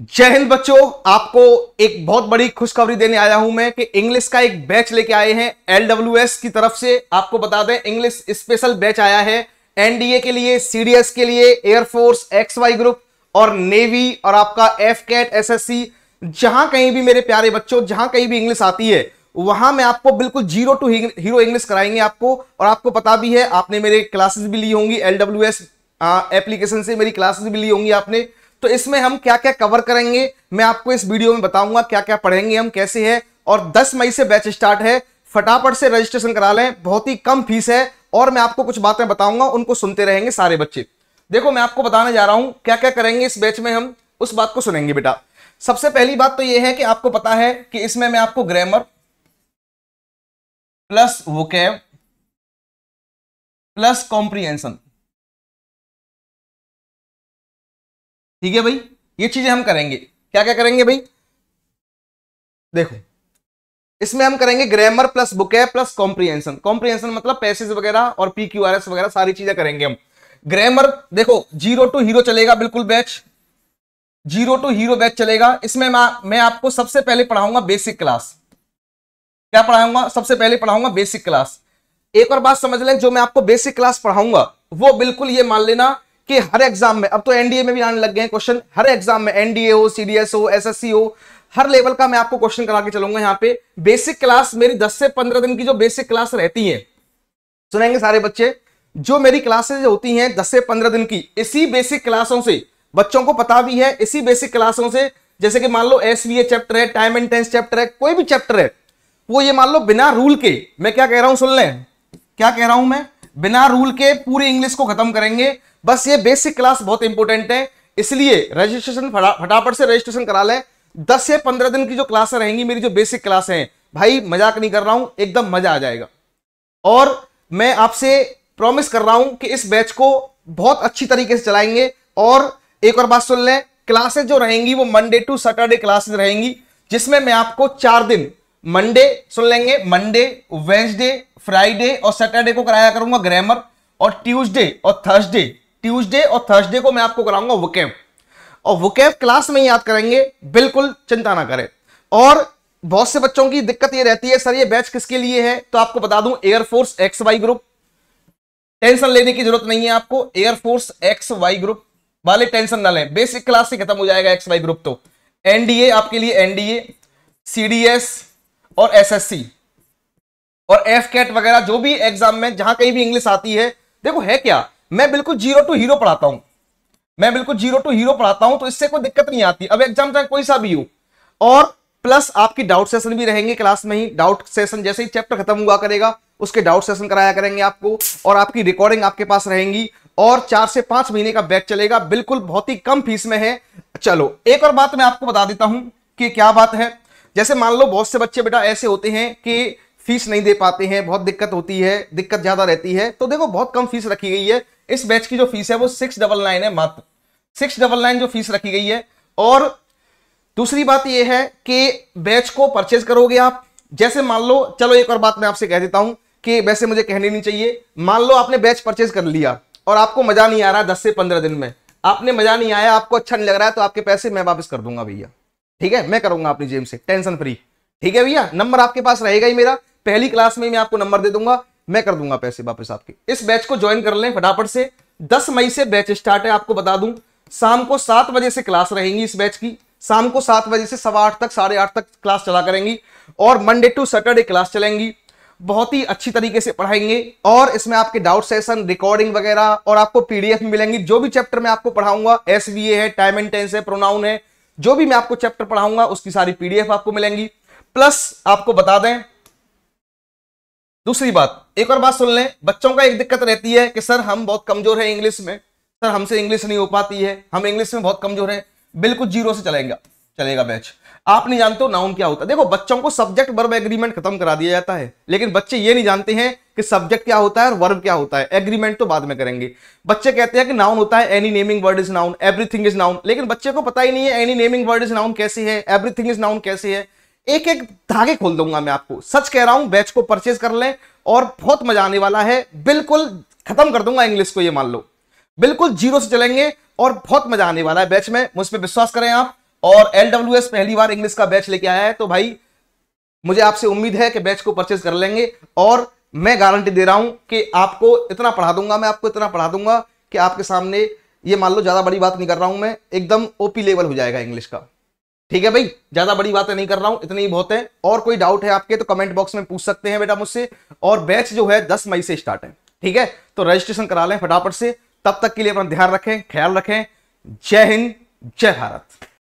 जय हिंद बच्चों आपको एक बहुत बड़ी खुशखबरी देने आया हूं मैं कि इंग्लिश का एक बैच लेके आए हैं एलडब्ल्यूएस की तरफ से आपको बता दें इंग्लिश स्पेशल बैच आया है एनडीए के लिए सीडीएस के लिए एयरफोर्स एक्स वाई ग्रुप और नेवी और आपका AFCAT S S C जहां कहीं भी मेरे प्यारे बच्चों जहां कहीं भी इंग्लिश आती है वहां मैं आपको बिल्कुल जीरो टू हीरो इंग्लिश कराएंगे आपको और आपको पता भी है आपने मेरे क्लासेस भी ली होंगी एस एप्लीकेशन से मेरी क्लासेस भी ली होंगी आपने तो इसमें हम क्या क्या कवर करेंगे मैं आपको इस वीडियो में बताऊंगा क्या क्या पढ़ेंगे हम कैसे है और दस मई से बैच स्टार्ट है फटाफट से रजिस्ट्रेशन करा लें बहुत ही कम फीस है और मैं आपको कुछ बातें बताऊंगा उनको सुनते रहेंगे सारे बच्चे देखो मैं आपको बताने जा रहा हूं क्या क्या करेंगे इस बैच में हम उस बात को सुनेंगे बेटा सबसे पहली बात तो यह है कि आपको पता है कि इसमें मैं आपको ग्रामर प्लस वो प्लस कॉम्प्रीहेंशन ठीक है भाई ये चीजें हम करेंगे क्या क्या करेंगे भाई देखो इसमें हम करेंगे ग्रामर प्लस बुक है प्लस कॉम्प्रीहेंशन कॉम्प्रिहेंशन मतलब पैसेज वगैरह और पी क्यू आर एस वगैरह सारी चीजें करेंगे हम ग्रामर देखो जीरो टू हीरो चलेगा बिल्कुल batch zero to hero batch चलेगा इसमें मैं आपको सबसे पहले पढ़ाऊंगा बेसिक क्लास क्या पढ़ाऊंगा सबसे पहले पढ़ाऊंगा बेसिक क्लास एक और बात समझ लें जो मैं आपको बेसिक क्लास पढ़ाऊंगा वो बिल्कुल ये मान लेना कि हर एग्जाम में अब तो एनडीए में भी आने लग गए हैं क्वेश्चन हर एग्जाम में एनडीए हो सीडीएस हो एसएससी हो हर लेवल का मैं आपको क्वेश्चन करा के चलूंगा यहाँ पे बेसिक क्लास मेरी 10 से 15 दिन की जो बेसिक क्लास रहती है सुनेंगे सारे बच्चे जो मेरी क्लासेज होती हैं 10 से 15 दिन की इसी बेसिक क्लासों से बच्चों को पता भी है इसी बेसिक क्लासों से जैसे कि मान लो एस चैप्टर है टाइम एंड टेंस चैप्टर है कोई भी चैप्टर है वो ये मान लो बिना रूल के मैं क्या कह रहा हूं सुन लें क्या कह रहा हूं मैं बिना रूल के पूरी इंग्लिश को खत्म करेंगे बस ये बेसिक क्लास बहुत इंपॉर्टेंट है इसलिए रजिस्ट्रेशन फटाफट से रजिस्ट्रेशन करा लें दस से पंद्रह दिन की जो क्लास रहेंगी मेरी जो बेसिक क्लासें हैं भाई मजाक नहीं कर रहा हूं एकदम मजा आ जाएगा और मैं आपसे प्रॉमिस कर रहा हूं कि इस बैच को बहुत अच्छी तरीके से चलाएंगे और एक और बात सुन लें क्लासेज जो रहेंगी वो मंडे टू सैटरडे क्लासेज रहेंगी जिसमें मैं आपको चार दिन मंडे सुन लेंगे मंडे वेंसडे फ्राइडे और सैटरडे को कराया करूंगा ग्रामर और ट्यूजडे और थर्सडे ट्यूजडे और थर्सडे को मैं आपको कराऊंगा वुकेव और वुकेव क्लास में ही याद करेंगे बिल्कुल चिंता ना करें और बहुत से बच्चों की दिक्कत ये रहती है सर ये बैच किसके लिए है तो आपको बता दूं air force X Y group tension लेने की जरूरत नहीं है आपको एयरफोर्स एक्स वाई ग्रुप वाले टेंशन ना लें बेसिक क्लास से खत्म हो जाएगा एक्स वाई ग्रुप तो एनडीए आपके लिए एनडीए सीडीएस और एसएससी और एफ कैट वगैरह जो भी एग्जाम में जहां कहीं भी इंग्लिश आती है देखो है क्या मैं बिल्कुल जीरो टू हीरो पढ़ाता हूं मैं बिल्कुल जीरो टू हीरो पढ़ाता हूं तो इससे कोई दिक्कत नहीं आती अब एग्जाम चाहे कोई सा भी हो और प्लस आपकी डाउट सेशन भी रहेंगे क्लास में ही डाउट सेशन जैसे ही चैप्टर खत्म हुआ करेगा उसके डाउट सेशन कराया करेंगे आपको और आपकी रिकॉर्डिंग आपके पास रहेंगी और चार से पांच महीने का बैच चलेगा बिल्कुल बहुत ही कम फीस में है चलो एक और बात मैं आपको बता देता हूं कि क्या बात है जैसे मान लो बहुत से बच्चे बेटा ऐसे होते हैं कि फीस नहीं दे पाते हैं बहुत दिक्कत होती है दिक्कत ज्यादा रहती है तो देखो बहुत कम फीस रखी गई है इस बैच की जो फीस है वो सिक्स डबल नाइन है मात्र सिक्स डबल नाइन जो फीस रखी गई है और दूसरी बात यह है कि बैच को परचेज करोगे आप जैसे मान लो चलो एक और बात मैं आपसे कह देता हूं कि वैसे मुझे कहने नहीं चाहिए मान लो आपने बैच परचेज कर लिया और आपको मजा नहीं आ रहा दस से पंद्रह दिन में आपने मजा नहीं आया आपको अच्छा नहीं लग रहा है तो आपके पैसे मैं वापस कर दूंगा भैया ठीक है मैं करूंगा अपनी जेब से टेंशन फ्री ठीक है भैया नंबर आपके पास रहेगा ही मेरा पहली क्लास में मैं आपको नंबर दे दूंगा मैं कर दूंगा पैसे वापस आपके इस बैच को ज्वाइन कर लें फटाफट से दस मई से बैच स्टार्ट है आपको बता दूं शाम को सात बजे से क्लास रहेंगी इस बैच की शाम को सात बजे से सवा आठ तक साढ़े आठ तक क्लास चला करेंगी और मंडे टू सैटरडे क्लास चलेंगी बहुत ही अच्छी तरीके से पढ़ाएंगे और इसमें आपके डाउट सेशन रिकॉर्डिंग वगैरह और आपको पीडीएफ मिलेंगी जो भी चैप्टर में आपको पढ़ाऊंगा एस है टाइम एंड टेंस है प्रोनाउन है जो भी मैं आपको चैप्टर पढ़ाऊंगा उसकी सारी पीडीएफ आपको मिलेंगी प्लस आपको बता दें दूसरी बात एक और बात सुन लें बच्चों का एक दिक्कत रहती है कि सर हम बहुत कमजोर हैं इंग्लिश में सर हमसे इंग्लिश नहीं हो पाती है हम इंग्लिश में बहुत कमजोर हैं बिल्कुल जीरो से चलेगा चलेगा बैच आप नहीं जानते हो नाउन क्या होता है देखो बच्चों को सब्जेक्ट वर्ब एग्रीमेंट खत्म करा दिया जाता है लेकिन बच्चे ये नहीं जानते हैं कि सब्जेक्ट क्या होता है और वर्ब क्या होता है एग्रीमेंट तो बाद में करेंगे बच्चे कहते हैं कि नाउन होता है any naming word is noun everything is noun लेकिन बच्चे को पता ही नहीं है any naming word is noun कैसे है एवरीथिंग इज नाउन कैसे है एक एक धागे खोल दूंगा मैं आपको सच कह रहा हूं बैच को परचेज कर लें और बहुत मजा आने वाला है बिल्कुल खत्म कर दूंगा इंग्लिश को ये मान लो बिल्कुल जीरो से चलेंगे और बहुत मजा आने वाला है बैच में मुझ पर विश्वास करें आप और एल पहली बार इंग्लिश का बैच लेके आया है तो भाई मुझे आपसे उम्मीद है कि बैच को परचेज कर लेंगे और मैं गारंटी दे रहा हूं कि आपको इतना पढ़ा दूंगा मैं आपको इतना पढ़ा दूंगा कि आपके सामने ये मान लो ज़्यादा बड़ी बात नहीं कर रहा हूं मैं एकदम ओपी लेवल हो जाएगा इंग्लिश का ठीक है भाई ज़्यादा बड़ी बातें नहीं कर रहा हूं इतनी ही बहुत है और कोई डाउट है आपके तो कमेंट बॉक्स में पूछ सकते हैं बेटा मुझसे और बैच जो है दस मई से स्टार्ट है ठीक है तो रजिस्ट्रेशन करा लें फटाफट से तब तक के लिए अपना ध्यान रखें ख्याल रखें जय हिंद जय भारत